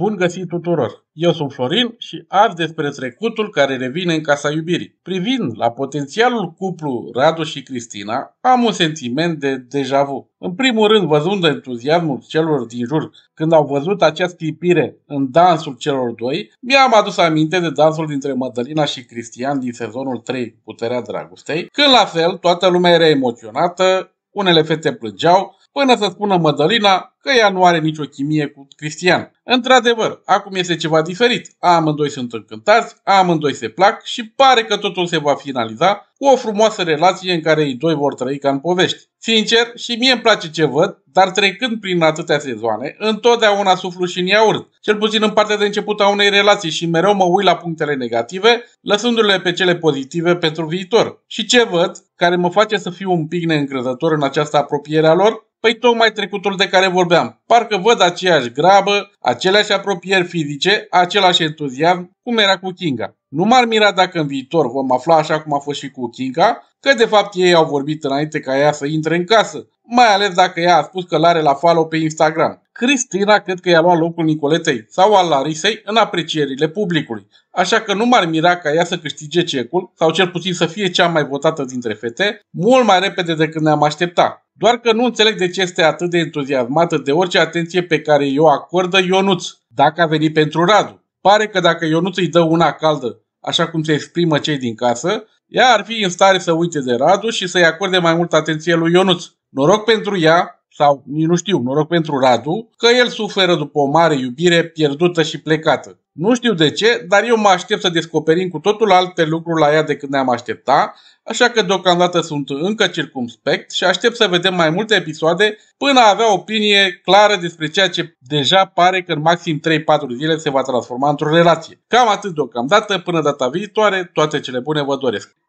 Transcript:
Bun găsit tuturor! Eu sunt Florin și azi despre trecutul care revine în casa iubirii. Privind la potențialul cuplu Radu și Cristina, am un sentiment de deja vu. În primul rând, văzând entuziasmul celor din jur când au văzut această tipire în dansul celor doi, mi-am adus aminte de dansul dintre Madalina și Cristian din sezonul 3, Puterea Dragostei, când la fel toată lumea era emoționată, unele fete plângeau, până să spună Mădălina că ea nu are nicio chimie cu Cristian. Într-adevăr, acum este ceva diferit. Amândoi sunt încântați, amândoi se plac și pare că totul se va finaliza cu o frumoasă relație în care ei doi vor trăi ca în povești. Sincer, și mie îmi place ce văd, dar trecând prin atâtea sezoane, întotdeauna suflu și în iaurt, cel puțin în partea de început a unei relații și mereu mă uit la punctele negative, lăsându-le pe cele pozitive pentru viitor. Și ce văd, care mă face să fiu un pic neîncrezător în această apropiere a lor, Păi tocmai trecutul de care vorbeam. Parcă văd aceeași grabă, aceleași apropieri fizice, același entuziasm, cum era cu Kinga. Nu m-ar mira dacă în viitor vom afla așa cum a fost și cu Kinga, că de fapt ei au vorbit înainte ca ea să intre în casă, mai ales dacă ea a spus că l-are la follow pe Instagram. Cristina cred că i-a luat locul Nicoletei sau al Larisei în aprecierile publicului, așa că nu m-ar mira ca ea să câștige cecul, sau cel puțin să fie cea mai votată dintre fete, mult mai repede decât ne-am așteptat. Doar că nu înțeleg de ce este atât de entuziasmată de orice atenție pe care eu acordă Ionuț, dacă a venit pentru Radu. Pare că dacă Ionuț îi dă una caldă, așa cum se exprimă cei din casă, ea ar fi în stare să uite de Radu și să-i acorde mai multă atenție lui Ionuț. Noroc pentru ea, sau nici nu știu, noroc pentru Radu, că el suferă după o mare iubire pierdută și plecată. Nu știu de ce, dar eu mă aștept să descoperim cu totul alte lucruri la ea decât ne-am aștepta, așa că deocamdată sunt încă circumspect și aștept să vedem mai multe episoade până a avea opinie clară despre ceea ce deja pare că în maxim 3-4 zile se va transforma într-o relație. Cam atât deocamdată, până data viitoare, toate cele bune vă doresc!